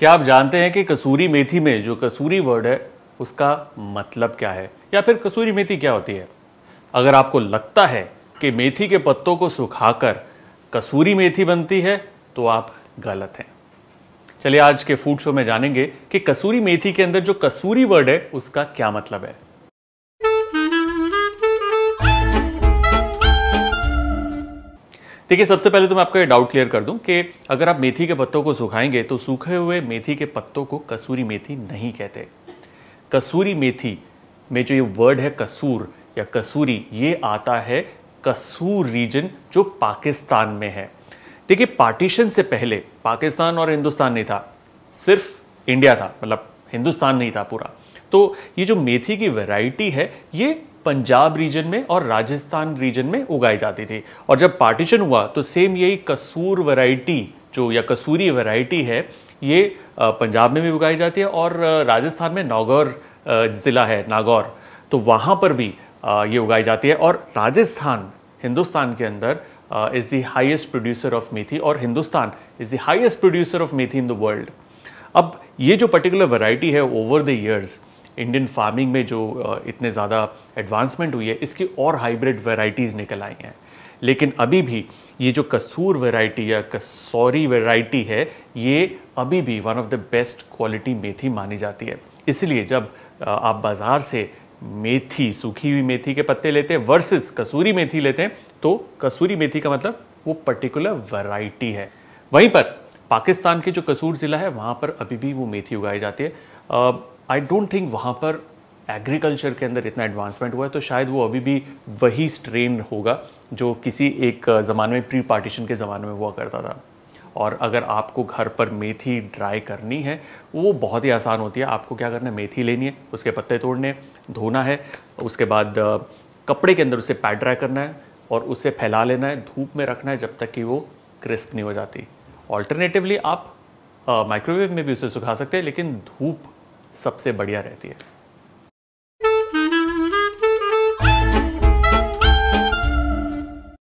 क्या आप जानते हैं कि कसूरी मेथी में जो कसूरी वर्ड है उसका मतलब क्या है या फिर कसूरी मेथी क्या होती है अगर आपको लगता है कि मेथी के पत्तों को सुखाकर कसूरी मेथी बनती है तो आप गलत हैं चलिए आज के फूड शो में जानेंगे कि कसूरी मेथी के अंदर जो कसूरी वर्ड है उसका क्या मतलब है देखिए सबसे पहले तो मैं आपका ये डाउट क्लियर कर दूं कि अगर आप मेथी के पत्तों को सुखाएंगे तो सूखे हुए मेथी के पत्तों को कसूरी मेथी नहीं कहते कसूरी मेथी में जो ये वर्ड है कसूर या कसूरी ये आता है कसूर रीजन जो पाकिस्तान में है देखिए पार्टीशन से पहले पाकिस्तान और हिंदुस्तान नहीं था सिर्फ इंडिया था मतलब हिंदुस्तान नहीं था पूरा तो ये जो मेथी की वैरायटी है ये पंजाब रीजन में और राजस्थान रीजन में उगाई जाती थी और जब पार्टीशन हुआ तो सेम यही कसूर वैरायटी जो या कसूरी वैरायटी है ये पंजाब में भी उगाई जाती है और राजस्थान में नागौर ज़िला है नागौर तो वहाँ पर भी ये उगाई जाती है और राजस्थान हिंदुस्तान के अंदर is the highest producer of methi और Hindustan is the highest producer of methi in the world अब ये जो पर्टिकुलर वैरायटी है over the years Indian farming में जो इतने ज़्यादा एडवांसमेंट हुई है इसकी और हाइब्रिड वेराइटीज़ निकल आई हैं लेकिन अभी भी ये जो कसूर वेराइटी या कसौरी वेराइटी है ये अभी भी one of the best quality methi मानी जाती है इसलिए जब आप बाज़ार से मेथी सूखी हुई मेथी के पत्ते लेते हैं वर्सेस कसूरी मेथी लेते हैं तो कसूरी मेथी का मतलब वो पर्टिकुलर वैरायटी है वहीं पर पाकिस्तान के जो कसूर ज़िला है वहाँ पर अभी भी वो मेथी उगाई जाती है आई डोंट थिंक वहाँ पर एग्रीकल्चर के अंदर इतना एडवांसमेंट हुआ है तो शायद वो अभी भी वही स्ट्रेन होगा जो किसी एक ज़माने में प्री पार्टीशन के ज़माने में हुआ करता था और अगर आपको घर पर मेथी ड्राई करनी है वो बहुत ही आसान होती है आपको क्या करना है मेथी लेनी है उसके पत्ते तोड़ने धोना है उसके बाद कपड़े के अंदर उसे पैड ड्राई करना है और उसे फैला लेना है धूप में रखना है जब तक कि वो क्रिस्प नहीं हो जाती ऑल्टरनेटिवली आप माइक्रोवेव में भी उसे सुखा सकते हैं लेकिन धूप सबसे बढ़िया रहती है